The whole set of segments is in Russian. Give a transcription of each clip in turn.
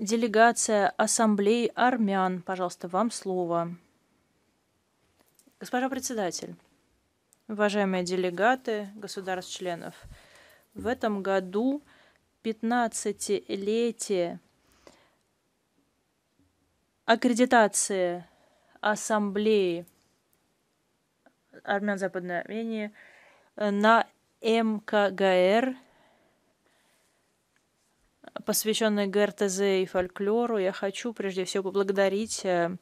делегация ассамблеи армян. Пожалуйста, вам слово. Госпожа председатель, уважаемые делегаты государств-членов, в этом году 15-летие аккредитации ассамблеи армян Западной Армении на МКГР – посвященной ГРТЗ и фольклору. Я хочу прежде всего поблагодарить э,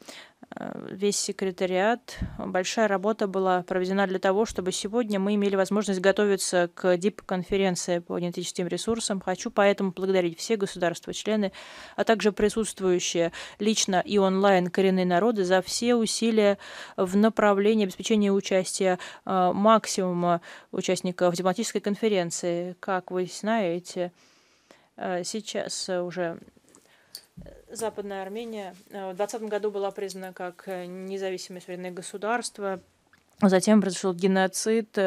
э, весь секретариат. Большая работа была проведена для того, чтобы сегодня мы имели возможность готовиться к ДИП-конференции по генетическим ресурсам. Хочу поэтому благодарить все государства-члены, а также присутствующие лично и онлайн коренные народы за все усилия в направлении обеспечения участия э, максимума участников дипломатической конференции. Как вы знаете, Э, сейчас э, уже э, Западная Армения в 2020 году была признана как независимое суверенное государство. Затем произошел геноцид,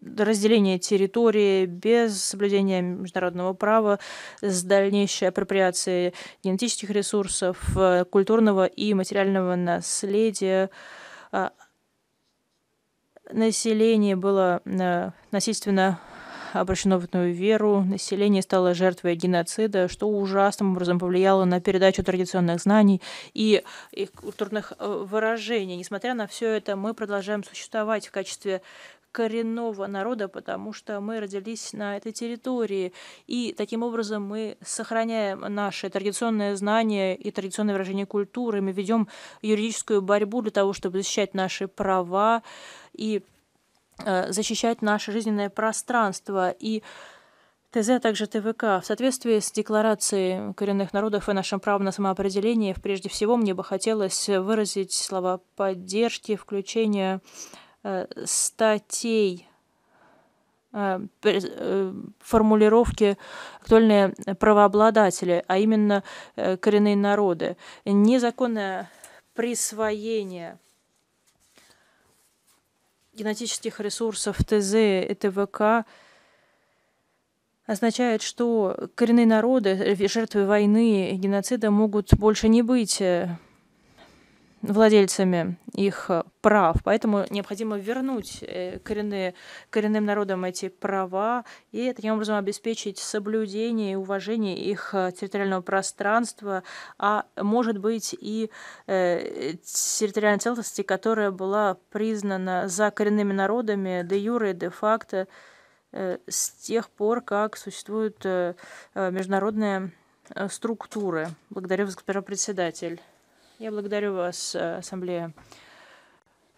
разделение территории без соблюдения международного права, с дальнейшей апроприацией генетических ресурсов, культурного и материального наследия. Население было насильственно обращено в новую веру, население стало жертвой геноцида, что ужасным образом повлияло на передачу традиционных знаний и их культурных э, выражений. Несмотря на все это, мы продолжаем существовать в качестве коренного народа, потому что мы родились на этой территории. И таким образом мы сохраняем наши традиционные знания и традиционное выражение культуры. Мы ведем юридическую борьбу для того, чтобы защищать наши права и Э, защищать наше жизненное пространство. И ТЗ, а также ТВК. В соответствии с Декларацией коренных народов и нашим правом на самоопределение, прежде всего мне бы хотелось выразить слова поддержки, включения э, статей, э, э формулировки актуальные правообладатели, а именно э, коренные народы. Незаконное присвоение – генетических ресурсов ТЗ и ТВК означает, что коренные народы, э, жертвы войны, и геноцида могут больше не быть э, владельцами их э, прав. Поэтому необходимо вернуть э, коренные, коренным народам эти права и таким образом обеспечить соблюдение и уважение их э, территориального пространства, а может быть и территориальной целостности, которая была признана за коренными народами де юре, де факто с тех пор, как существуют международные структуры. Благодарю вас, господин председатель. Я благодарю вас, э, Ассамблея